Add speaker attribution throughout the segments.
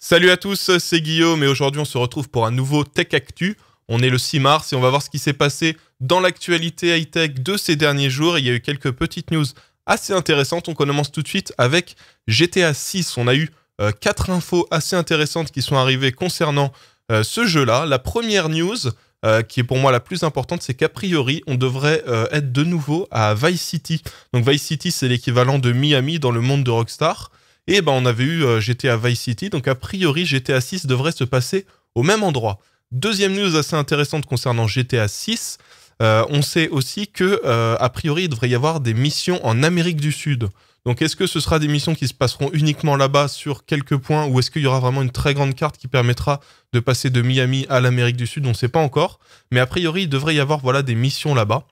Speaker 1: Salut à tous, c'est Guillaume et aujourd'hui on se retrouve pour un nouveau Tech Actu. On est le 6 mars et on va voir ce qui s'est passé dans l'actualité high-tech de ces derniers jours. Il y a eu quelques petites news assez intéressantes. On commence tout de suite avec GTA 6. On a eu euh, quatre infos assez intéressantes qui sont arrivées concernant euh, ce jeu-là. La première news, euh, qui est pour moi la plus importante, c'est qu'a priori, on devrait être de nouveau à Vice City. Donc Vice City, c'est l'équivalent de Miami dans le monde de Rockstar. Et eh ben on avait eu euh, GTA Vice City, donc a priori GTA 6 devrait se passer au même endroit. Deuxième news assez intéressante concernant GTA 6, euh, on sait aussi que euh, a priori il devrait y avoir des missions en Amérique du Sud. Donc est-ce que ce sera des missions qui se passeront uniquement là-bas sur quelques points ou est-ce qu'il y aura vraiment une très grande carte qui permettra de passer de Miami à l'Amérique du Sud On ne sait pas encore, mais a priori il devrait y avoir voilà des missions là-bas.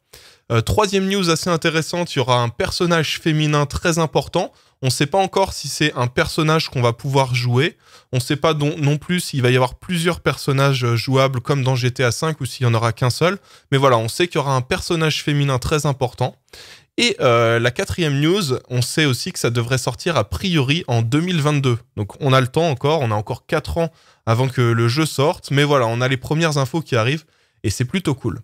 Speaker 1: troisième news assez intéressante, il y aura un personnage féminin très important. On ne sait pas encore si c'est un personnage qu'on va pouvoir jouer. On ne sait pas non plus s'il va y avoir plusieurs personnages euh, jouables comme dans GTA V ou s'il n'y en aura qu'un seul. Mais voilà, on sait qu'il y aura un personnage féminin très important. Et euh, la quatrième news, on sait aussi que ça devrait sortir a priori en 2022. Donc on a le temps encore, on a encore 4 ans avant que le jeu sorte. Mais voilà, on a les premières infos qui arrivent et c'est plutôt cool.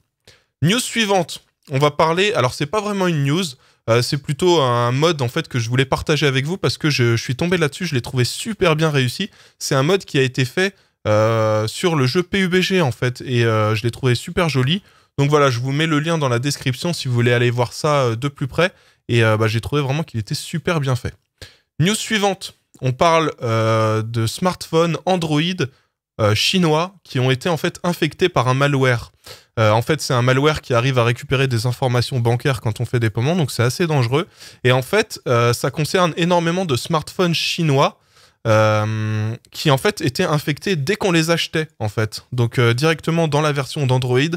Speaker 1: News suivante, on va parler, alors c'est pas vraiment une news, euh, c'est plutôt un mode en fait que je voulais partager avec vous parce que je, suis tombé là-dessus, je l'ai trouvé super bien réussi. C'est un mode qui a été fait euh, sur le jeu PUBG en fait et euh, je l'ai trouvé super joli. Donc voilà, je vous mets le lien dans la description si vous voulez aller voir ça de plus près. Et bah, j'ai trouvé vraiment qu'il était super bien fait. News suivante, on parle de smartphone Android euh, chinois qui ont été en fait infectés par un malware. Euh, en fait, c'est un malware qui arrive à récupérer des informations bancaires quand on fait des paiements, donc c'est assez dangereux. Et en fait, euh, ça concerne énormément de smartphones chinois. qui en fait étaient infectés dès qu'on les achetait en fait. Donc directement dans la version d'Android,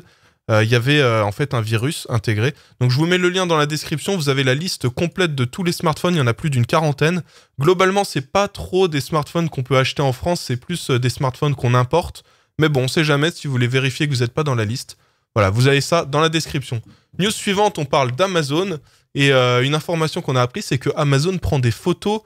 Speaker 1: euh, il y avait euh, en fait un virus intégré. Donc je vous mets le lien dans la description, vous avez la liste complète de tous les smartphones, il y en a plus d'une quarantaine. Globalement, c'est pas trop des smartphones qu'on peut acheter en France, c'est plus euh, des smartphones qu'on importe. Mais bon, on sait jamais si vous voulez vérifier que vous n'êtes pas dans la liste. Voilà, vous avez ça dans la description. News suivante, on parle d'Amazon. Et une information qu'on a appris, c'est que Amazon prend des photos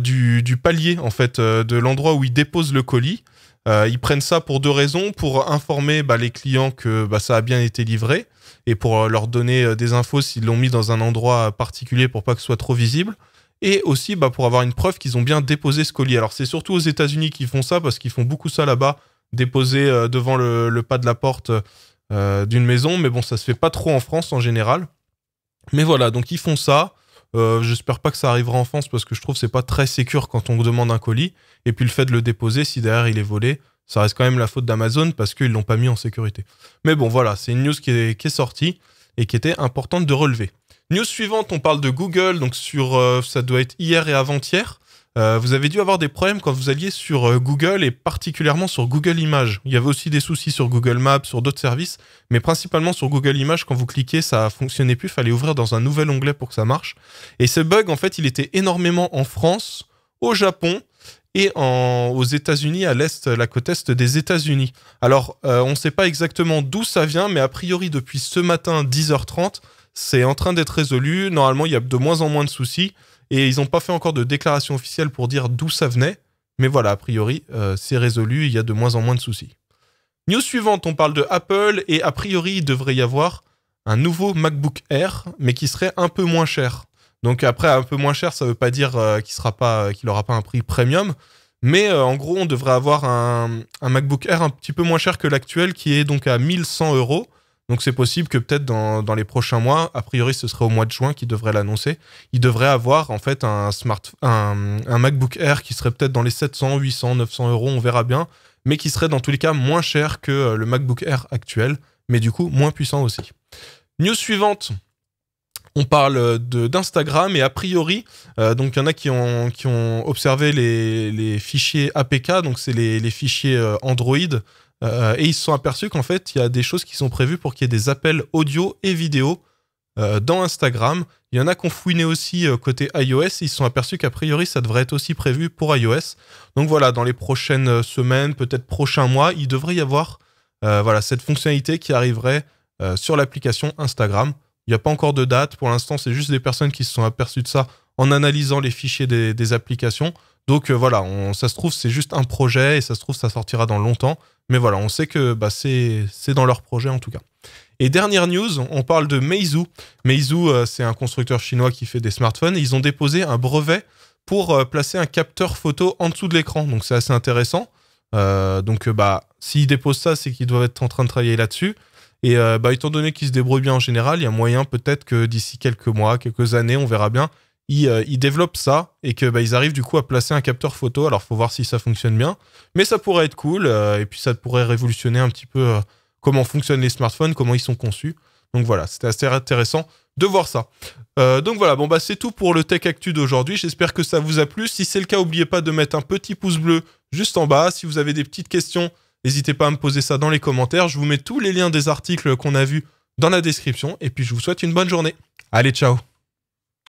Speaker 1: du, palier, en fait, de l'endroit où il dépose le colis. Euh, ils prennent ça pour deux raisons, pour informer bah, les clients que bah, ça a bien été livré et pour euh, leur donner euh, des infos s'ils l'ont mis dans un endroit particulier pour pas que ce soit trop visible. Et aussi bah, pour avoir une preuve qu'ils ont bien déposé ce colis. Alors c'est surtout aux États-Unis qu'ils font ça parce qu'ils font beaucoup ça là-bas, déposer devant le, pas de la porte d'une maison. Mais bon, ça se fait pas trop en France en général. Mais voilà, donc ils font ça. Euh, j'espère pas que ça arrivera en France parce que je trouve c'est pas très sécur quand on demande un colis. Et puis le fait de le déposer, si derrière il est volé, ça reste quand même la faute d'Amazon parce qu'ils l'ont pas mis en sécurité. Mais bon, voilà, c'est une news qui est, sortie et qui était importante de relever. News suivante, on parle de Google, donc sur euh, ça doit être hier et avant-hier. Euh, vous avez dû avoir des problèmes quand vous alliez sur euh, Google et particulièrement sur Google Images. Il y avait aussi des soucis sur Google Maps, sur d'autres services, mais principalement sur Google Images, quand vous cliquez, ça fonctionnait plus, il fallait ouvrir dans un nouvel onglet pour que ça marche. Et ce bug, en fait, il était énormément en France, au Japon et aux États-Unis, à l'est, la côte est des États-Unis. Alors, euh, on ne sait pas exactement d'où ça vient, mais a priori, depuis ce matin, 10h30, c'est en train d'être résolu. Normalement, il y a de moins en moins de soucis. Et ils n'ont pas fait encore de déclaration officielle pour dire d'où ça venait. Mais voilà, a priori, euh, c'est résolu, il y a de moins en moins de soucis. News suivante, on parle de Apple, et a priori, il devrait y avoir un nouveau MacBook Air, mais qui serait un peu moins cher. Donc après, un peu moins cher, ça ne veut pas dire euh, qu'il n'aura pas un prix premium, mais euh, en gros, on devrait avoir un, un, MacBook Air un petit peu moins cher que l'actuel, qui est donc à 1100 euros. Donc c'est possible que peut-être dans, les prochains mois, a priori ce serait au mois de juin qu'ils devraient l'annoncer, ils devraient avoir en fait un, smart, un, MacBook Air qui serait peut-être dans les 700, 800, 900 euros, on verra bien, mais qui serait dans tous les cas moins cher que euh, le MacBook Air actuel, mais du coup moins puissant aussi. News suivante, on parle euh, d'Instagram et a priori, euh, donc il y en a qui ont, qui ont observé les, fichiers APK, donc c'est les, les, fichiers Android euh, et ils se sont aperçus qu'en fait, il y a des choses qui sont prévues pour qu'il y ait des appels audio et vidéo euh, dans Instagram. Il y en a qu'on fouiné aussi euh, côté iOS. Ils se sont aperçus qu'a priori, ça devrait être aussi prévu pour iOS. Donc voilà, dans les prochaines semaines, peut-être prochains mois, il devrait y avoir voilà, cette fonctionnalité qui arriverait sur l'application Instagram. Il n'y a pas encore de date. Pour l'instant, c'est juste des personnes qui se sont aperçues de ça en analysant les fichiers des, applications. Donc voilà, ça se trouve, c'est juste un projet et ça se trouve, ça sortira dans longtemps. Mais voilà, on sait que bah, c'est dans leur projet en tout cas. Et dernière news, on parle de Meizu. Meizu, euh, c'est un constructeur chinois qui fait des smartphones. Ils ont déposé un brevet pour euh, placer un capteur photo en dessous de l'écran. Donc c'est assez intéressant. Euh, donc bah, s'ils déposent ça, c'est qu'ils doivent être en train de travailler là-dessus. Et bah, étant donné qu'ils se débrouillent bien en général, il y a moyen peut-être que d'ici quelques mois, quelques années, on verra bien, euh, ils, développent ça et que bah, arrivent du coup à placer un capteur photo. Alors faut voir si ça fonctionne bien, mais ça pourrait être cool euh, et puis ça pourrait révolutionner un petit peu euh, comment fonctionnent les smartphones, comment ils sont conçus. Donc voilà, c'était assez intéressant de voir ça. donc voilà, bon bah c'est tout pour le Tech Actu d'aujourd'hui. J'espère que ça vous a plu. Si c'est le cas, n'oubliez pas de mettre un petit pouce bleu juste en bas. Si vous avez des petites questions, n'hésitez pas à me poser ça dans les commentaires. Je vous mets tous les liens des articles qu'on a vus dans la description. Et puis je vous souhaite une bonne journée. Allez, ciao